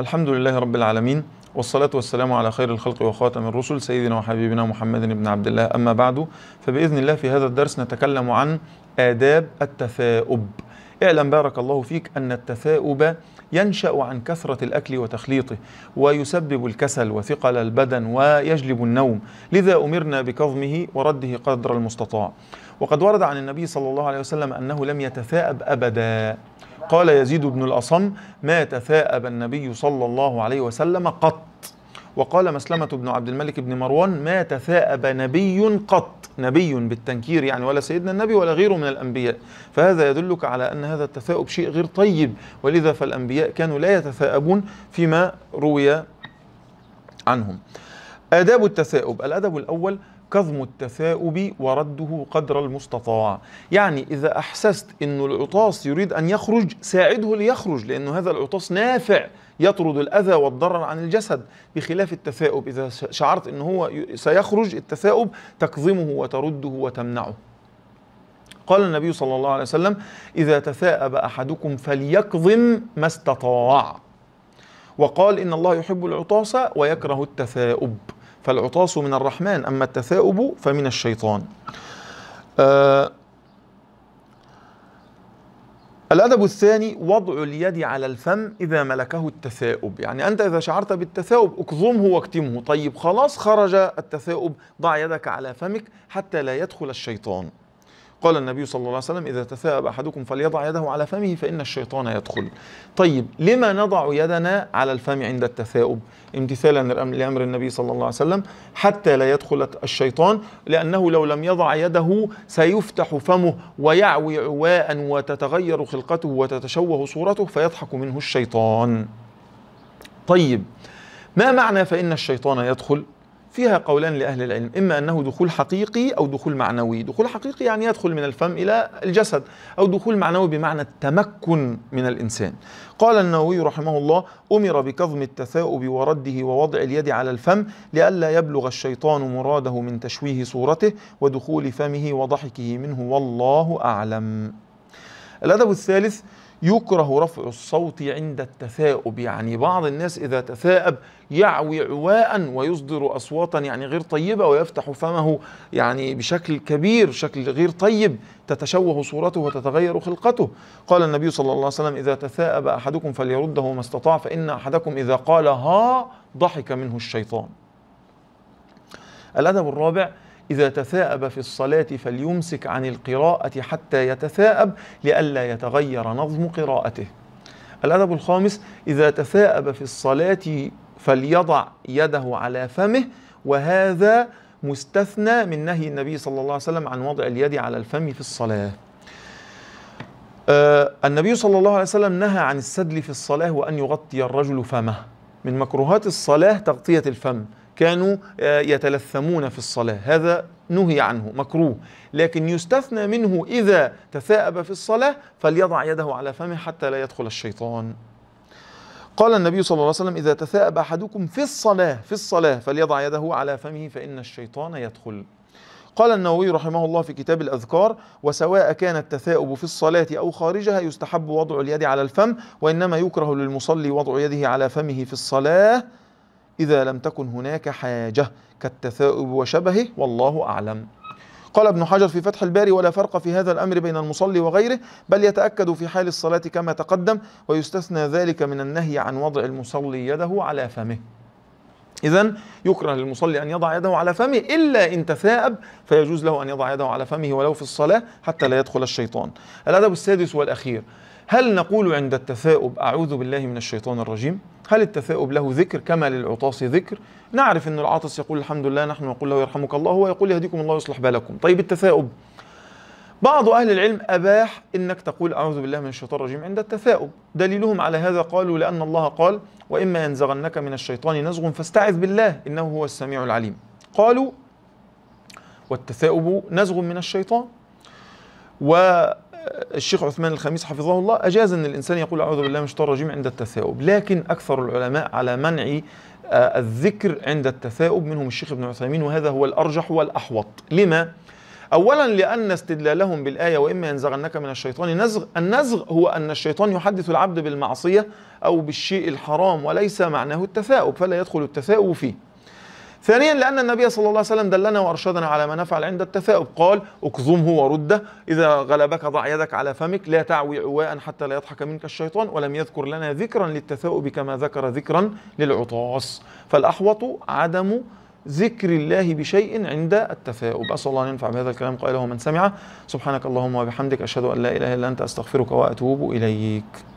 الحمد لله رب العالمين والصلاة والسلام على خير الخلق وخاتم الرسل سيدنا وحبيبنا محمد بن عبد الله أما بعد فبإذن الله في هذا الدرس نتكلم عن آداب التثاؤب اعلم بارك الله فيك أن التثاؤب ينشأ عن كثرة الأكل وتخليطه ويسبب الكسل وثقل البدن ويجلب النوم لذا أمرنا بكظمه ورده قدر المستطاع وقد ورد عن النبي صلى الله عليه وسلم أنه لم يتثاءب أبدا قال يزيد بن الأصم ما تثاءب النبي صلى الله عليه وسلم قط وقال مسلمة بن عبد الملك بن مروان ما تثاءب نبي قط نبي بالتنكير يعني ولا سيدنا النبي ولا غيره من الأنبياء فهذا يدلك على أن هذا التثاؤب شيء غير طيب ولذا فالأنبياء كانوا لا يتثاءبون فيما روي عنهم آداب التثاؤب الأدب الأول كظم التثاؤب ورده قدر المستطاع يعني إذا أحسست أن العطاس يريد أن يخرج ساعده ليخرج لأن هذا العطاس نافع يطرد الأذى والضرر عن الجسد بخلاف التثاؤب إذا شعرت أنه هو سيخرج التثاؤب تكظمه وترده وتمنعه قال النبي صلى الله عليه وسلم إذا تثاءب أحدكم فليكظم ما استطاع وقال إن الله يحب العطاس ويكره التثاؤب فالعطاس من الرحمن أما التثاؤب فمن الشيطان آه الأدب الثاني وضع اليد على الفم إذا ملكه التثاؤب يعني أنت إذا شعرت بالتثاؤب اكظمه واكتمه طيب خلاص خرج التثاؤب ضع يدك على فمك حتى لا يدخل الشيطان قال النبي صلى الله عليه وسلم إذا تثاءب أحدكم فليضع يده على فمه فإن الشيطان يدخل طيب لما نضع يدنا على الفم عند التثاؤب امتثالا لأمر النبي صلى الله عليه وسلم حتى لا يدخل الشيطان لأنه لو لم يضع يده سيفتح فمه ويعوي عواء وتتغير خلقته وتتشوه صورته فيضحك منه الشيطان طيب ما معنى فإن الشيطان يدخل فيها قولان لأهل العلم إما أنه دخول حقيقي أو دخول معنوي دخول حقيقي يعني يدخل من الفم إلى الجسد أو دخول معنوي بمعنى التمكن من الإنسان قال النووي رحمه الله أمر بكظم التثاؤب ورده ووضع اليد على الفم لئلا يبلغ الشيطان مراده من تشويه صورته ودخول فمه وضحكه منه والله أعلم الأدب الثالث يكره رفع الصوت عند التثاؤب يعني بعض الناس إذا تثاءب يعوي عواء ويصدر أصواتا يعني غير طيبة ويفتح فمه يعني بشكل كبير شكل غير طيب تتشوه صورته وتتغير خلقته قال النبي صلى الله عليه وسلم إذا تثاءب أحدكم فليرده ما استطاع فإن أحدكم إذا قال ها ضحك منه الشيطان الأدب الرابع إذا تثاءب في الصلاة فليمسك عن القراءة حتى يتثاءب لئلا يتغير نظم قراءته الأدب الخامس إذا تثاءب في الصلاة فليضع يده على فمه وهذا مستثنى من نهي النبي صلى الله عليه وسلم عن وضع اليد على الفم في الصلاة آه، النبي صلى الله عليه وسلم نهى عن السدل في الصلاة وأن يغطي الرجل فمه من مكروهات الصلاة تغطية الفم كانوا آه، يتلثمون في الصلاة هذا نهي عنه مكروه لكن يستثنى منه إذا تثاءب في الصلاة فليضع يده على فمه حتى لا يدخل الشيطان قال النبي صلى الله عليه وسلم إذا تثاءب أحدكم في الصلاة في الصلاة فليضع يده على فمه فإن الشيطان يدخل قال النووي رحمه الله في كتاب الأذكار وسواء كان التثاؤب في الصلاة أو خارجها يستحب وضع اليد على الفم وإنما يكره للمصلي وضع يده على فمه في الصلاة إذا لم تكن هناك حاجة كالتثاؤب وشبهه والله أعلم قال ابن حجر في فتح الباري ولا فرق في هذا الأمر بين المصلي وغيره بل يتأكد في حال الصلاة كما تقدم ويستثنى ذلك من النهي عن وضع المصلي يده على فمه إذا يكره للمصلي أن يضع يده على فمه إلا إن تثاءب فيجوز له أن يضع يده على فمه ولو في الصلاة حتى لا يدخل الشيطان الأدب السادس والأخير هل نقول عند التثاؤب أعوذ بالله من الشيطان الرجيم؟ هل التثاؤب له ذكر كما للعطاس ذكر؟ نعرف أن العاطس يقول الحمد لله نحن نقول له يرحمك الله هو يقول يهديكم الله يصلح بالكم طيب التثاؤب بعض أهل العلم أباح أنك تقول أعوذ بالله من الشيطان الرجيم عند التثاؤب دليلهم على هذا قالوا لأن الله قال وإما ينزغنك من الشيطان نزغ فاستعذ بالله إنه هو السميع العليم قالوا والتثاؤب نزغ من الشيطان والشيخ عثمان الخميس حفظه الله أجاز أن الإنسان يقول أعوذ بالله من الشيطان الرجيم عند التثاؤب لكن أكثر العلماء على منع آه، الذكر عند التثاؤب منهم الشيخ ابن عثيمين وهذا هو الأرجح والأحوط لما؟ أولا لأن استدلالهم بالآية وإما ينزغنك من الشيطان نزغ النزغ هو أن الشيطان يحدث العبد بالمعصية أو بالشيء الحرام وليس معناه التثاؤب فلا يدخل التثاؤب فيه ثانيا لأن النبي صلى الله عليه وسلم دلنا وأرشدنا على ما نفعل عند التثاؤب قال اكظمه ورده إذا غلبك ضع يدك على فمك لا تعوي عواء حتى لا يضحك منك الشيطان ولم يذكر لنا ذكرا للتثاؤب كما ذكر ذكرا للعطاس فالأحوط عدم ذكر الله بشيء عند التثاؤب أسأل الله أن ينفع بهذا الكلام قائله من سمعه سبحانك اللهم وبحمدك أشهد أن لا إله إلا أنت أستغفرك وأتوب إليك